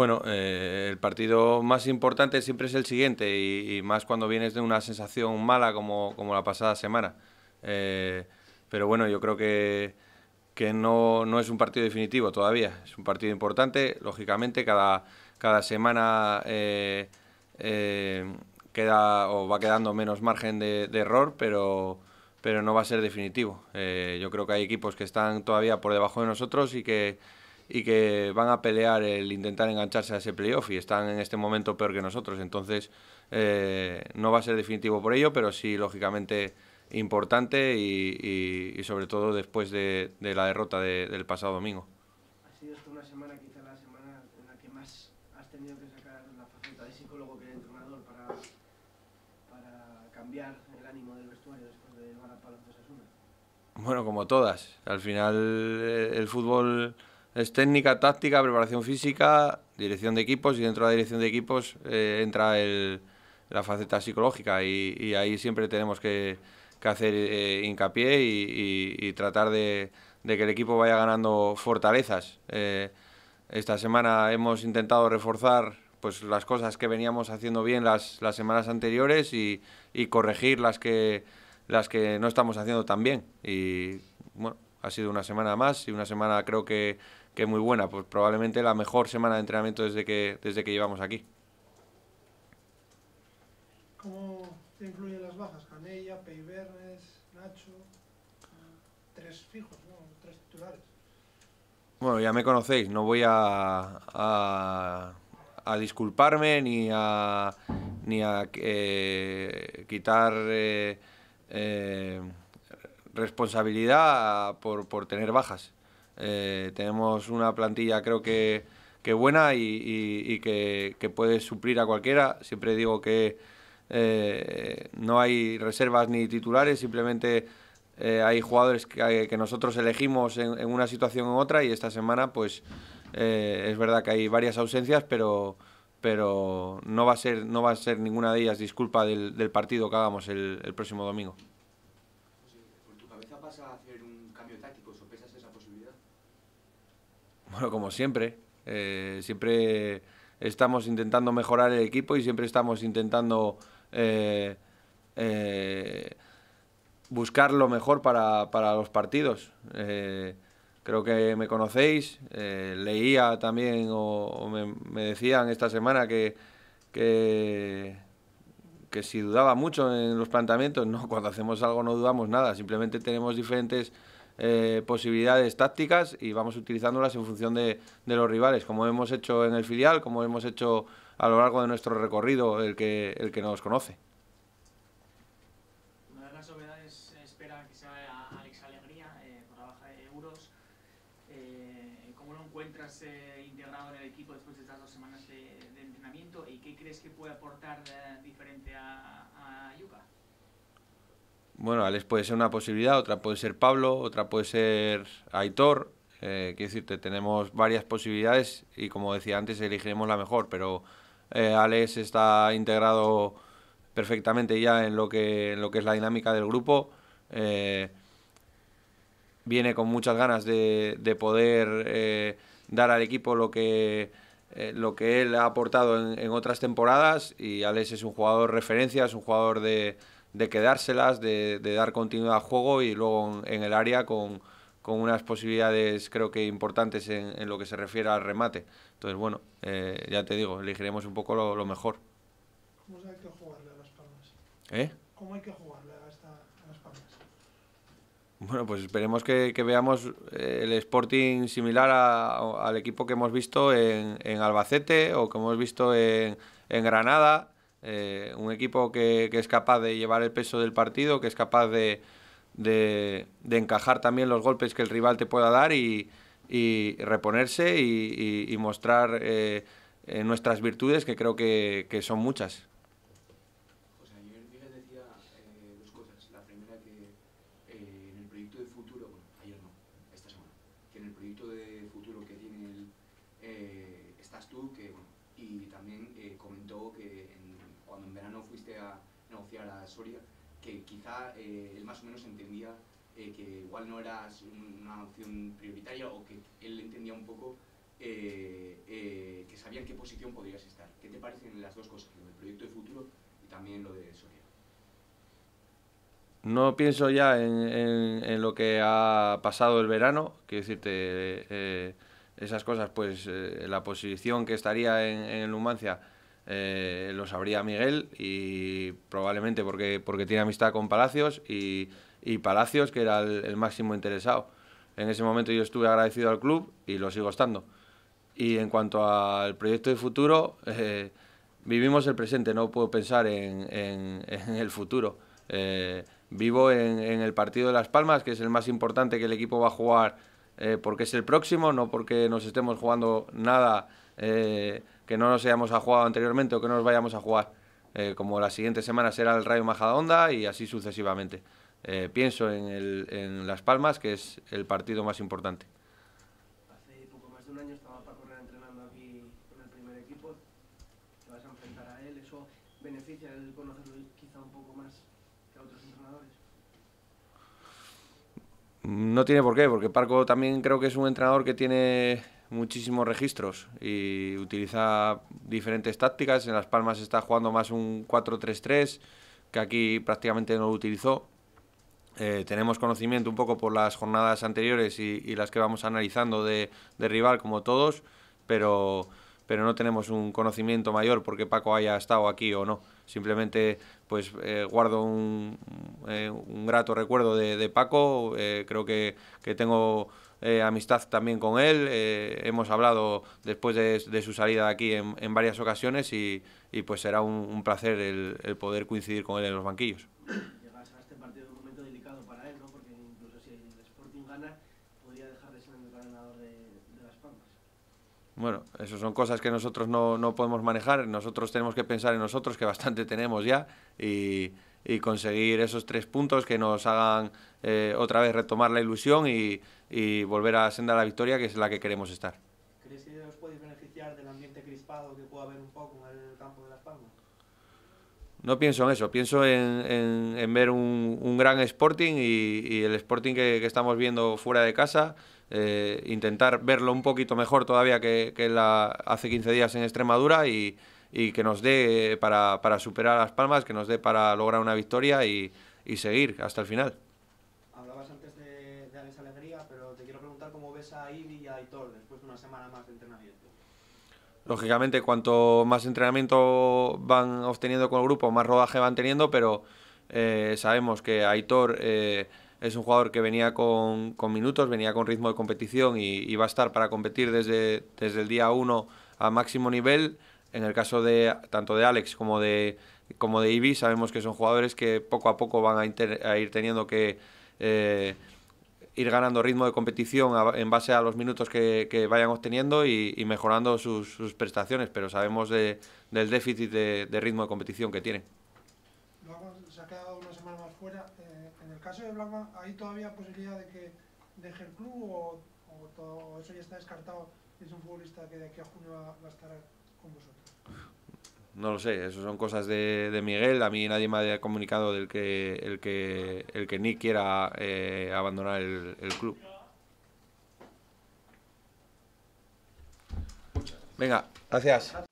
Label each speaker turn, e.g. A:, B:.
A: Bueno, eh, el partido más importante siempre es el siguiente y, más cuando vienes de una sensación mala como, la pasada semana. Eh, pero bueno, yo creo que, que no, es un partido definitivo todavía. Es un partido importante, lógicamente, cada, cada semana eh, queda o va quedando menos margen de, de, error, pero, pero no va a ser definitivo. yo creo que hay equipos que están todavía por debajo de nosotros y que y que van a pelear el intentar engancharse a ese playoff y están en este momento peor que nosotros. Entonces, eh, no va a ser definitivo por ello, pero sí, lógicamente, importante y, y, y sobre todo después de, de la derrota de, del pasado domingo. Ha sido esta una semana, quizá la semana en la que más has tenido que sacar la faceta de psicólogo que de entrenador para, para cambiar el ánimo del vestuario después de llevar a palos de Sasuna. Bueno, como todas. Al final, eh, el fútbol es técnica, táctica, preparación física, dirección de equipos y dentro de la dirección de equipos eh, entra el, la faceta psicológica y, ahí siempre tenemos que, hacer eh, hincapié y, tratar de, que el equipo vaya ganando fortalezas. Eh, esta semana hemos intentado reforzar pues, las cosas que veníamos haciendo bien las, las semanas anteriores y, corregir las que, las que no estamos haciendo tan bien. Y bueno, ha sido una semana más y una semana creo que que muy buena. Pues probablemente la mejor semana de entrenamiento desde que, desde que llevamos aquí. ¿Cómo influyen las bajas? Canella, Peibernes, Nacho, tres fijos, ¿no? tres titulares. Bueno, ya me conocéis, no voy a, disculparme ni a, ni a eh, quitar eh, eh, responsabilidad por, por tener bajas. Eh, tenemos una plantilla creo que, buena y, que, que, puede suplir a cualquiera. Siempre digo que eh, no hay reservas ni titulares, simplemente eh, hay jugadores que, nosotros elegimos en, una situación u otra y esta semana pues es verdad que hay varias ausencias, pero pero no va a ser, no va a ser ninguna de ellas disculpa del, partido que hagamos el, próximo domingo. ¿Por tu cabeza pasa a hacer un cambio táctico? esa posibilidad? Bueno, como siempre, eh, siempre estamos intentando mejorar el equipo y siempre estamos intentando eh, eh, buscar lo mejor para, los partidos. creo que me conocéis, leía también o, me, decían esta semana que, que si dudaba mucho en los planteamientos, no, cuando hacemos algo no dudamos nada, simplemente tenemos diferentes eh, posibilidades tácticas y vamos utilizándolas en función de, de, los rivales, como hemos hecho en el filial, como hemos hecho a lo largo de nuestro recorrido, el que, el que nos conoce. Una de las novedades espera que sea Alex Alegría, eh, por la baja de euros. Eh, ¿Cómo lo encuentras integrado en el equipo después de estas dos semanas de, entrenamiento y qué crees que puede aportar diferente a, a Yuka? Bueno, Alex puede ser una posibilidad, otra puede ser Pablo, otra puede ser Aitor. Eh, quiero decirte, tenemos varias posibilidades y como decía antes, elegiremos la mejor, pero eh, Alex está integrado perfectamente ya en lo que, lo que es la dinámica del grupo. Eh, viene con muchas ganas de, poder dar al equipo lo que, lo que él ha aportado en, en, otras temporadas y Alex es un jugador referencia, es un jugador de, de quedárselas, de, dar continuidad al juego y luego en, el área con, unas posibilidades creo que importantes en, lo que se refiere al remate. Entonces, bueno, eh, ya te digo, elegiremos un poco lo, mejor. ¿Cómo hay que jugarle a Las Palmas? ¿Eh? ¿Cómo hay que jugarle a, Las Palmas? Bueno, pues esperemos que, veamos eh, el Sporting similar al equipo que hemos visto en, Albacete o que hemos visto en, en Granada eh, un equipo que, es capaz de llevar el peso del partido, que es capaz de, encajar también los golpes que el rival te pueda dar y, reponerse y, mostrar eh, eh, nuestras virtudes, que creo que, son muchas. José, ayer decía dos cosas. La primera, que en el proyecto de futuro, bueno, ayer no, esta semana, que en el proyecto de futuro que tiene el, estás tú, que, bueno, y también comentó que cuando en verano fuiste a negociar a Soria, que quizá eh, él más o menos entendía eh, que igual no eras una opción prioritaria o que él entendía un poco eh, que sabía en qué posición podrías estar. ¿Qué te parecen las dos cosas, lo del proyecto de futuro y también lo de Soria? No pienso ya en, lo que ha pasado el verano, quiero decirte, esas cosas, pues la posición que estaría en, en eh, lo sabría Miguel y probablemente porque, porque tiene amistad con Palacios y, Palacios que era el, máximo interesado. En ese momento yo estuve agradecido al club y lo sigo estando. Y en cuanto al proyecto de futuro, eh, vivimos el presente, no puedo pensar en, el futuro. Eh, vivo en, en, el partido de Las Palmas, que es el más importante que el equipo va a jugar porque es el próximo, no porque nos estemos jugando nada que no nos hayamos jugado anteriormente o que no nos vayamos a jugar. Eh, como la siguiente semana será el Rayo Majadahonda y así sucesivamente. Eh, pienso en, el, en, Las Palmas, que es el partido más importante. Hace poco más de un año estaba Paco Real entrenando aquí con el primer equipo. Te vas a enfrentar a él. ¿Eso beneficia el conocerlo quizá un poco más que a otros entrenadores? No tiene por qué, porque Paco también creo que es un entrenador que tiene muchísimos registros y utiliza diferentes tácticas. En Las Palmas está jugando más un 4-3-3, que aquí prácticamente no lo utilizó. Eh, tenemos conocimiento un poco por las jornadas anteriores y, las que vamos analizando de rival, como todos, pero pero no tenemos un conocimiento mayor porque Paco haya estado aquí o no. Simplemente pues eh, guardo un, eh, un, grato recuerdo de, Paco, eh, creo que, que tengo amistad también con él, hemos hablado después de, su salida de aquí en, varias ocasiones y, y, pues será un, placer el, poder coincidir con él en los banquillos. De, de Las Palmas. Bueno, eso son cosas que nosotros no, no, podemos manejar. Nosotros tenemos que pensar en nosotros, que bastante tenemos ya, y, conseguir esos tres puntos que nos hagan eh, otra vez retomar la ilusión y, y volver a senda de la victoria, que es la que queremos estar. no pienso en eso, pienso en, en, ver un, un, gran Sporting y, el Sporting que, estamos viendo fuera de casa, eh, intentar verlo un poquito mejor todavía que, la, hace 15 días en Extremadura y, que nos dé para, superar las palmas, que nos dé para lograr una victoria y, y seguir hasta el final. Hablabas antes de, de Alex Alegría, pero te quiero preguntar cómo ves a Ili y a Aitor después de una semana más de entrenamiento. Lógicamente, cuanto más entrenamiento van obteniendo con el grupo, más rodaje van teniendo, pero eh, sabemos que Aitor eh, es un jugador que venía con, con, minutos, venía con ritmo de competición y, va a estar para competir desde, desde el día 1 a máximo nivel. En el caso de tanto de Alex como de, como de Ibi, sabemos que son jugadores que poco a poco van a, ir teniendo que... Eh, ir ganando ritmo de competición en base a los minutos que, que vayan obteniendo y, mejorando sus, sus, prestaciones, pero sabemos de, del déficit de, de, ritmo de competición que tiene. Luego se ha quedado una semana más fuera. Eh, en el caso de Blanca, ¿hay todavía posibilidad de que deje el club o, o todo eso ya está descartado? Es un futbolista que de aquí a junio va a estar con vosotros no lo sé, eso son cosas de, Miguel. A mí nadie me ha comunicado del que el que el que ni quiera eh, abandonar el, el, club. Venga, gracias.